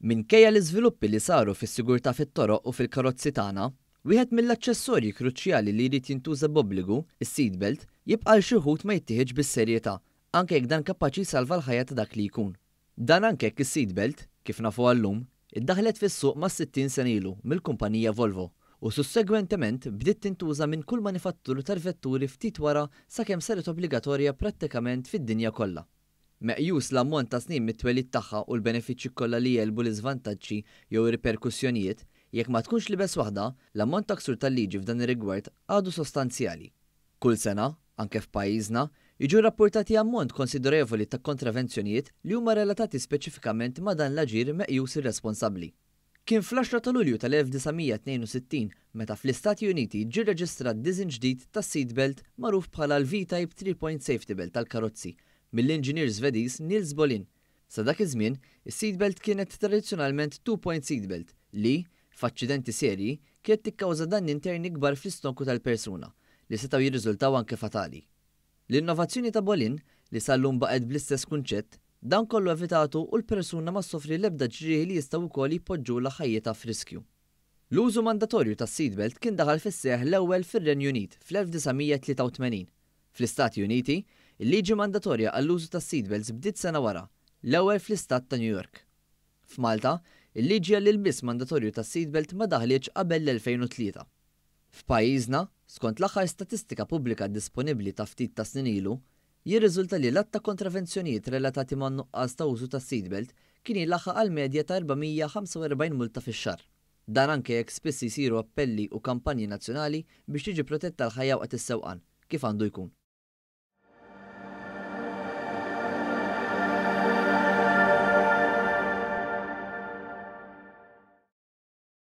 Minkejja l sviluppi li saru fis-sigurtà fit-toroq u fil-karozzi tagħna, wieħed mill-aċċessorji kruċjali li jrid jintuża b'obbligu, is-seatbelt, jibqa' xi wħud ma jittieħeġ bis-serjetà, anke jekk dan kapaċi jsalva l-ħajja ta' dak li jkun. Dan anke jekk is-seatbelt, kif nafu għallum, iddaħlet fis-suq ma' 60 sen ilu mill-kumpanija Volvo u sussegwentement bdiet tintuża minn kull manifattur tal-vetturi ftit wara sakemm saret obbligatorja prattikament fid-dinja kollha. Meqjus l-ammont ta' snin mit twelit tagħha u l-benefiċċji kollha li jelbu l-iżvantaġġi jew riperkussjonijiet jekk ma tkunx libes waħda, l-ammont ta' ksur tal-liġi f'dan ir-rigward għadu sostanzjali. Kull sena, anke f'pajjiżna, jiġu rapportati ammont konsiderevoli ta' kontravenzjonijiet li huma relatati speċifikament ma' dan l-aġir meqjus ir-responsabbli. Kien fl-10 ta' Lulju tal-1962 meta fl-Istati Uniti ġi reġistrat diżin ġdid tas seatbelt magħruf bħala l-V-Type 3-point safety belt tal-karozzi mill-inġinier Svediż Nils Bolin. Sa dak iż-żmien, is-seatbelt kienet tradizzjonalment 2 point seatbelt li, f'aċċidenti serji, kienet tikkawża danni interni kbar fl-istonku tal-persuna li setgħu jirriżultaw anke fatali. L-innovazzjoni ta' Bolin li sallum baqgħet bl-istess kunċett dan kollu evitatu u l-persuna ma soffri l-ebda ġrieħi li jistgħu wkoll jpoġġu la ħajjeta f'riskju. L-użu mandatorju tas seatbelt kien daħal fis-seħ l-ewwel fir-Renju Unit fl-1983. Fl-Istati Uniti, Il-liġi mandatorja għall-użu ta' seatbelts bdiet sena wara, l-ewwel fl-istat ta' New York. F'Malta, il-liġi għall il-biss mandatorju ta' seatbelt ma daħliġ qabel l-2003. F'pajjiżna, skont l-aħħar statistika pubblika disponibbli ta' ftit ta' snin ilu, jirriżulta li l atta ta' kontravenzjonijiet relatati ma' nuqqas ta' użu ta' seatbelt kien jilaħħa għal medja ta' 445 multa fix-xar. Dan anke jekk spiss jisiru appelli u kampanji nazzjonali biex tiġi protetta l-ħajja waqt is-sewqan, kif għandu jkun.